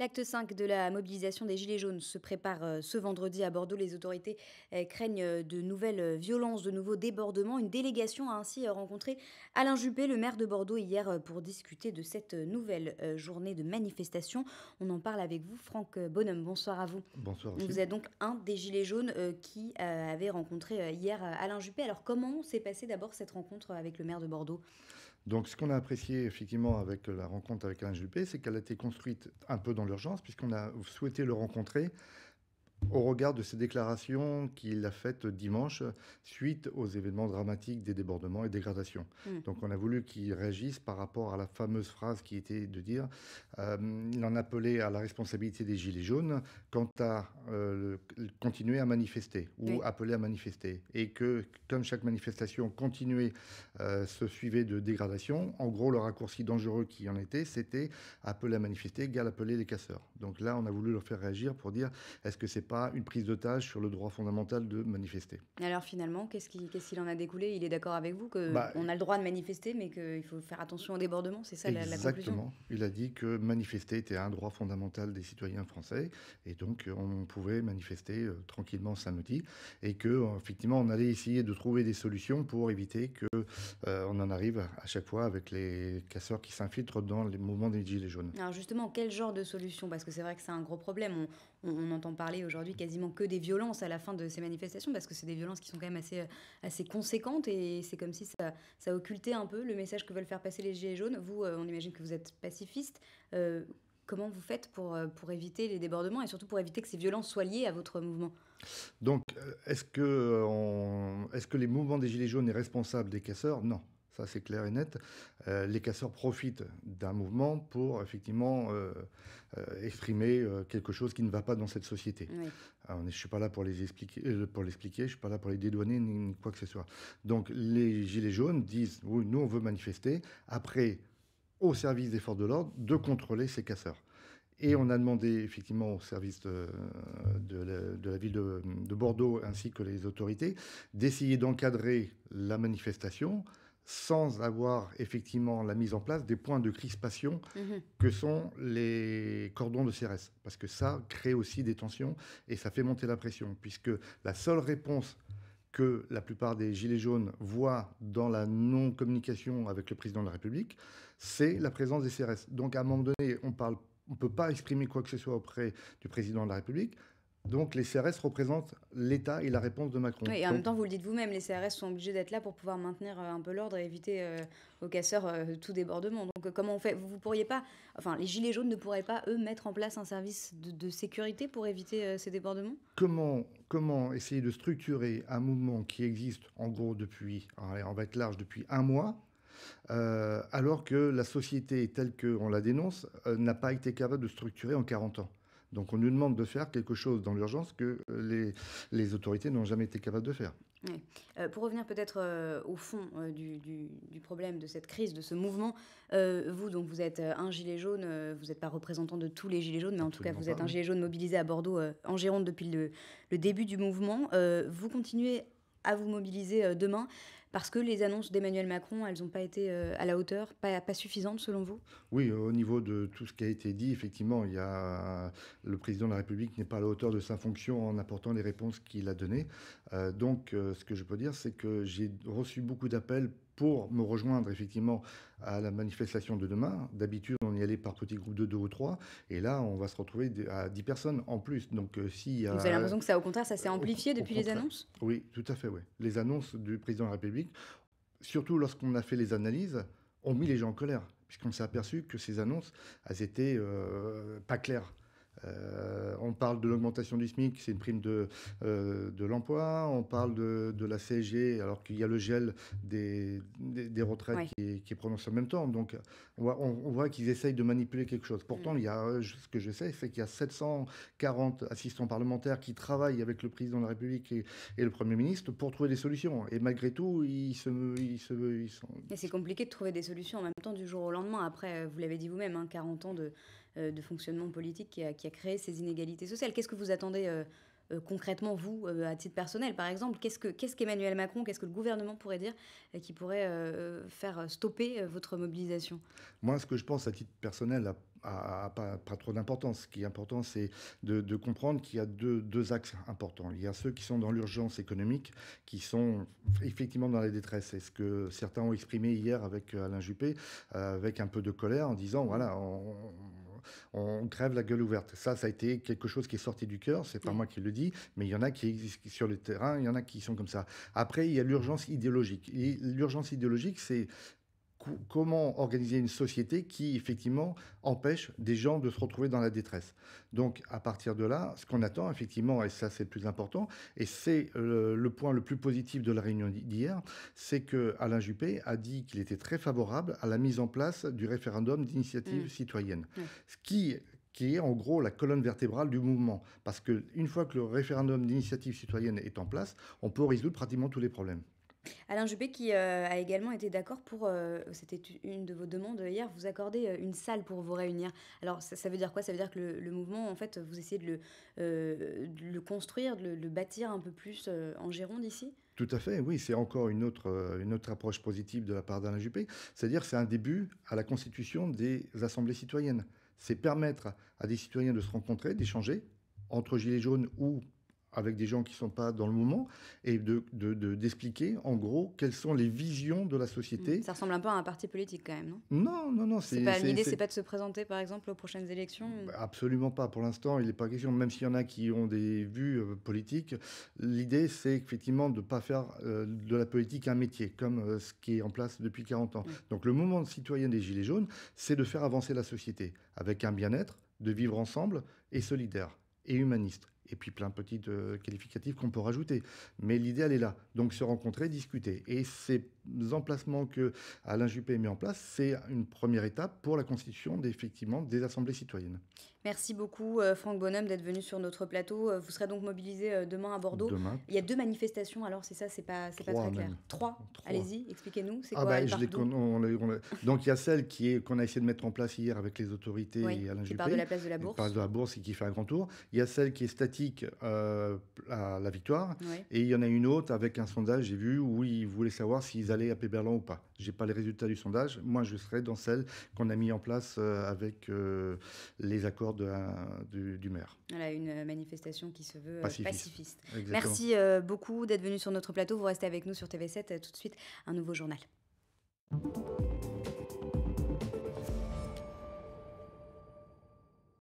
L'acte 5 de la mobilisation des Gilets jaunes se prépare euh, ce vendredi à Bordeaux. Les autorités euh, craignent euh, de nouvelles violences, de nouveaux débordements. Une délégation a ainsi rencontré Alain Juppé, le maire de Bordeaux, hier pour discuter de cette nouvelle journée de manifestation. On en parle avec vous, Franck Bonhomme. Bonsoir à vous. Bonsoir. Vous êtes donc un des Gilets jaunes qui avait rencontré hier Alain Juppé. Alors comment s'est passée d'abord cette rencontre avec le maire de Bordeaux donc, ce qu'on a apprécié effectivement avec la rencontre avec Alain Juppé, c'est qu'elle a été construite un peu dans l'urgence, puisqu'on a souhaité le rencontrer au regard de ces déclarations qu'il a faites dimanche suite aux événements dramatiques des débordements et dégradations. Mm. Donc on a voulu qu'il réagisse par rapport à la fameuse phrase qui était de dire, euh, il en appelait à la responsabilité des Gilets jaunes quant à euh, continuer à manifester ou appeler à manifester. Et que comme chaque manifestation continuait, euh, se suivait de dégradation, en gros le raccourci dangereux qui en était, c'était appeler à manifester égale appeler les casseurs. Donc là on a voulu leur faire réagir pour dire, est-ce que c'est pas une prise d'otage sur le droit fondamental de manifester. Alors finalement, qu'est-ce qu'il en a découlé Il est d'accord avec vous qu'on bah, a le droit de manifester, mais qu'il faut faire attention au débordements, c'est ça la, la, conclusion Exactement. Il a dit que manifester était un droit fondamental des citoyens français, et donc euh, on pouvait manifester euh, tranquillement samedi, et que euh, effectivement on allait essayer de trouver des solutions pour éviter que on en arrive à chaque fois avec les casseurs qui s'infiltrent dans les mouvements des gilets jaunes. Alors justement, quel genre de solution Parce que c'est vrai que c'est un gros problème on, n'entend entend parler aujourd'hui quasiment que des violences à la fin de ces manifestations, parce que c'est des violences qui sont quand même assez, euh, assez conséquentes et c'est comme si ça, ça occultait un peu le message que veulent faire passer les Gilets jaunes. Vous, euh, on imagine que vous êtes pacifiste. Euh, comment vous faites pour, pour éviter les débordements et surtout pour éviter que ces violences soient liées à votre mouvement Donc, est-ce que, que les mouvements des Gilets jaunes est responsables des casseurs Non. Ça, c'est clair et net. Euh, les casseurs profitent d'un mouvement pour effectivement euh, euh, exprimer quelque chose qui ne va pas dans cette société. je ne suis pas là pour les expliquer, pour l'expliquer, je ne suis pas là pour les dédouaner ni, quoi que ce soit. Donc, les gilets jaunes disent oui, nous, on veut manifester. Après, au service des forces de l'ordre, de contrôler ces casseurs. Et on a demandé effectivement au service de, la, ville de, de, Bordeaux ainsi que les autorités d'essayer d'encadrer la manifestation sans avoir effectivement la mise en place des points de crispation mhm. que sont les cordons de CRS. Parce que ça crée aussi des tensions et ça fait monter la pression, puisque la seule réponse que la plupart des Gilets jaunes voient dans la non-communication avec le président de la République, c'est la présence des CRS. Donc à un moment donné, on ne peut pas exprimer quoi que ce soit auprès du président de la République. Donc les CRS représentent l'État et la réponse de Macron. et en même temps, vous le dites vous-même, les CRS sont obligés d'être là pour pouvoir maintenir euh, un peu l'ordre et éviter euh, aux casseurs euh, tout débordement. Donc comment on fait Vous ne pourriez pas, enfin, les gilets jaunes ne pourraient pas eux mettre en place un service de, sécurité pour éviter ces débordements Comment comment essayer de structurer un mouvement qui existe en gros depuis, allez, on va être large depuis un mois, alors que la société telle qu'on la dénonce n'a pas été capable de structurer en 40 ans. Donc on nous demande de faire quelque chose dans l'urgence que euh, les, autorités n'ont jamais été capables de faire. Euh, pour revenir peut-être euh, au fond du, problème de cette crise, de ce mouvement, vous donc vous êtes un gilet jaune, vous n'êtes pas représentant de tous les gilets jaunes, mais en tout cas vous êtes un gilet jaune mobilisé à Bordeaux, en Gironde depuis le, début du mouvement. vous continuez à vous mobiliser demain parce que les annonces d'Emmanuel Macron, elles n'ont pas été euh, à la hauteur, pas, suffisantes selon vous Oui, au niveau de tout ce qui a été dit, effectivement, le président de la République n'est pas à la hauteur de sa fonction en apportant les réponses qu'il a données. Euh, donc, euh, ce que je peux dire, c'est que j'ai reçu beaucoup d'appels pour me rejoindre effectivement à la manifestation de demain. D'habitude, on y allait par petits groupes de deux ou trois, et là, on va se retrouver à 10 personnes en plus. Donc, si. Vous avez l'impression que ça, au contraire, ça s'est amplifié depuis les annonces Oui, tout à fait, oui. Les annonces du président de la République surtout lorsqu'on a fait les analyses, ont mis les gens en colère, puisqu'on s'est aperçu que ces annonces, elles étaient euh, pas claires. Euh, on parle de l'augmentation du SMIC, c'est une prime de, euh, de l'emploi. On parle de, la CSG, alors qu'il y a le gel des, retraites qui, est, prononcé en même temps. Donc, on, voit qu'ils essayent de manipuler quelque chose. Pourtant, mm. il y a, euh, ce que je sais, c'est qu'il y a 740 assistants parlementaires qui travaillent avec le président de la République et, le Premier ministre pour trouver des solutions. Et malgré tout, ils se. Ils se ils sont... Et c'est compliqué de trouver des solutions en même temps du jour au lendemain. Après, vous l'avez dit vous-même, 40 hein, ans de euh, de fonctionnement politique qui a, créé ces inégalités sociales. Qu'est-ce que vous attendez euh, euh, concrètement, vous, à titre personnel, par exemple Qu'est-ce qu'Emmanuel Macron, qu'est-ce que le gouvernement pourrait dire qui pourrait faire stopper votre mobilisation Moi, ce que je pense à titre personnel, à pas, trop d'importance. Ce qui est important, c'est de, comprendre qu'il y a deux, axes importants. Il y a ceux qui sont dans l'urgence économique, qui sont effectivement dans la détresse. C'est ce que certains ont exprimé hier avec Alain Juppé, avec un peu de colère, en disant, voilà, on, on crève la gueule ouverte. Ça, ça a été quelque chose qui est sorti du cœur, c'est pas mm. moi qui le dis, mais il y en a qui existent sur le terrain, il y en a qui sont comme ça. Après, il y a l'urgence idéologique. l'urgence idéologique, c'est comment organiser une société qui, effectivement, empêche des gens de se retrouver dans la détresse. Donc, à partir de là, ce qu'on attend, effectivement, et ça, c'est le plus important, et c'est euh, le, point le plus positif de la réunion d'hier, c'est que Alain Juppé a dit qu'il était très favorable à la mise en place du référendum d'initiative mmh. citoyenne. Mmh. Ce qui qui est en gros la colonne vertébrale du mouvement. Parce qu'une fois que le référendum d'initiative citoyenne est en place, on peut résoudre pratiquement tous les problèmes. Alain Juppé qui euh, a également été d'accord pour, euh, c'était une de vos demandes hier, vous accorder euh, une salle pour vous réunir. Alors ça, veut dire quoi Ça veut dire que le, mouvement, en fait, vous essayez de le, le construire, de le, bâtir un peu plus en Gironde ici tout à fait, oui, c'est encore une autre, une autre approche positive de la part d'Alain Juppé. C'est-à-dire c'est un début à la constitution des assemblées citoyennes. C'est permettre à des citoyens de se rencontrer, d'échanger entre Gilets jaunes ou avec des gens qui ne sont pas dans le moment et d'expliquer de, en gros quelles sont les visions de la société. Ça ressemble un peu à un parti politique quand même, non Non, non, non. C'est pas l'idée, c'est pas de se présenter par exemple aux prochaines élections. Bah, absolument pas. Pour l'instant, il n'est pas question. Même s'il y en a qui ont des vues euh, politiques, l'idée c'est effectivement de ne pas faire euh, de la politique un métier comme euh, ce qui est en place depuis 40 ans. Donc le moment citoyen des Gilets jaunes, c'est de faire avancer la société avec un bien-être, de vivre ensemble et solidaire et humaniste et puis plein de petits euh, qualificatifs qu'on peut rajouter. Mais l'idéal est là. Donc se rencontrer, discuter. Et ces emplacements que Alain Juppé met en place, c'est une première étape pour la constitution effectivement des assemblées citoyennes. Merci beaucoup euh, Franck Bonhomme d'être venu sur notre plateau. Euh, vous serez donc mobilisé demain à Bordeaux. Demain. Il y a deux manifestations, alors c'est ça, c'est pas, très clair. Trois. Allez-y, expliquez-nous. Donc il y a celle qui est qu'on a essayé de mettre en place hier avec les autorités et Alain Juppé. Qui de la place de la Bourse. de la Bourse et qui fait un grand tour. Il y a celle qui est statique euh, à la victoire. Et il y en a une autre avec un sondage, j'ai vu, où ils voulaient savoir s'ils allaient à Péberlan ou pas. j'ai pas les résultats du sondage. Moi, je serai dans celle qu'on a mis en place euh, avec euh, les accords de, du, maire. Voilà, une manifestation qui se veut pacifiste. Merci beaucoup d'être venu sur notre plateau. Vous restez avec nous sur TV7. Tout de suite, un nouveau journal.